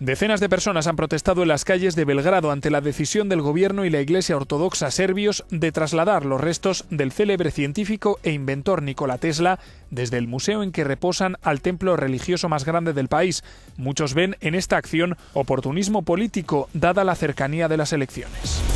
Decenas de personas han protestado en las calles de Belgrado ante la decisión del gobierno y la Iglesia Ortodoxa serbios de trasladar los restos del célebre científico e inventor Nikola Tesla desde el museo en que reposan al templo religioso más grande del país. Muchos ven en esta acción oportunismo político, dada la cercanía de las elecciones.